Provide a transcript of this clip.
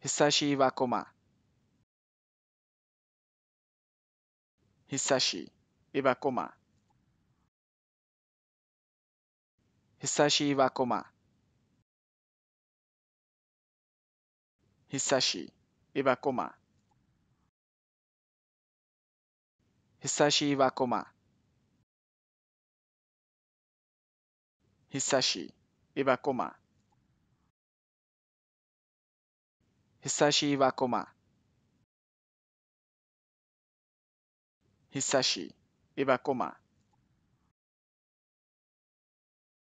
久しいわこま。久しいわこま。久しいわこま。久しいわこま。久しいわこま。久しいわこま。久しいはこま。久しい、いばこま。